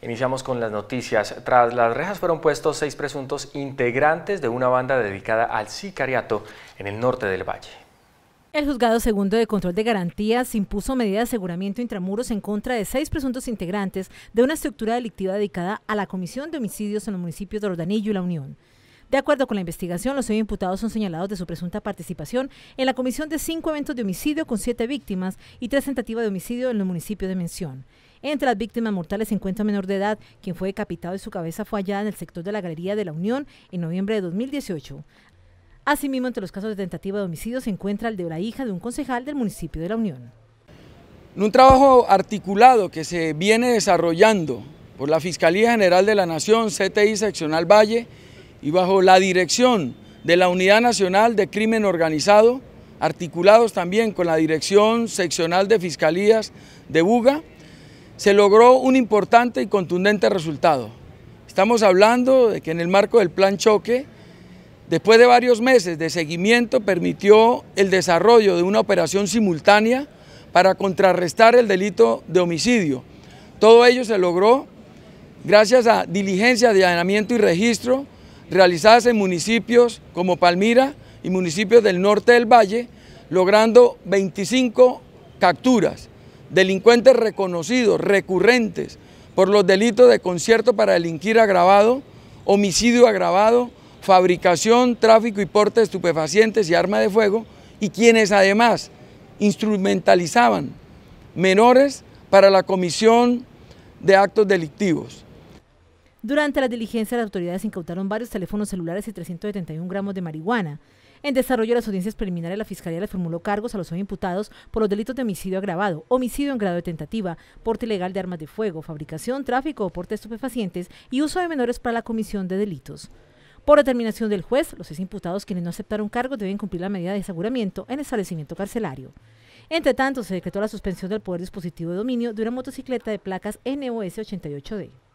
Iniciamos con las noticias. Tras las rejas fueron puestos seis presuntos integrantes de una banda dedicada al sicariato en el norte del valle. El juzgado segundo de control de garantías impuso medidas de aseguramiento intramuros en contra de seis presuntos integrantes de una estructura delictiva dedicada a la comisión de homicidios en los municipios de Ordanillo y La Unión. De acuerdo con la investigación, los seis imputados son señalados de su presunta participación en la comisión de cinco eventos de homicidio con siete víctimas y tres tentativas de homicidio en el municipio de mención. Entre las víctimas mortales se encuentra menor de edad, quien fue decapitado y su cabeza fue hallada en el sector de la Galería de la Unión en noviembre de 2018. Asimismo, entre los casos de tentativa de homicidio se encuentra el de la hija de un concejal del municipio de la Unión. En Un trabajo articulado que se viene desarrollando por la Fiscalía General de la Nación, CTI Seccional Valle, y bajo la dirección de la Unidad Nacional de Crimen Organizado, articulados también con la Dirección Seccional de Fiscalías de Buga, se logró un importante y contundente resultado. Estamos hablando de que en el marco del plan choque, después de varios meses de seguimiento, permitió el desarrollo de una operación simultánea para contrarrestar el delito de homicidio. Todo ello se logró gracias a diligencia de allanamiento y registro realizadas en municipios como Palmira y municipios del norte del valle, logrando 25 capturas, delincuentes reconocidos, recurrentes, por los delitos de concierto para delinquir agravado, homicidio agravado, fabricación, tráfico y porte de estupefacientes y armas de fuego, y quienes además instrumentalizaban menores para la comisión de actos delictivos. Durante la diligencia, las autoridades incautaron varios teléfonos celulares y 371 gramos de marihuana. En desarrollo de las audiencias preliminares, la Fiscalía le formuló cargos a los hoy imputados por los delitos de homicidio agravado, homicidio en grado de tentativa, porte ilegal de armas de fuego, fabricación, tráfico o porte de estupefacientes y uso de menores para la comisión de delitos. Por determinación del juez, los seis imputados quienes no aceptaron cargos deben cumplir la medida de aseguramiento en establecimiento carcelario. Entre tanto, se decretó la suspensión del poder dispositivo de dominio de una motocicleta de placas NOS 88D.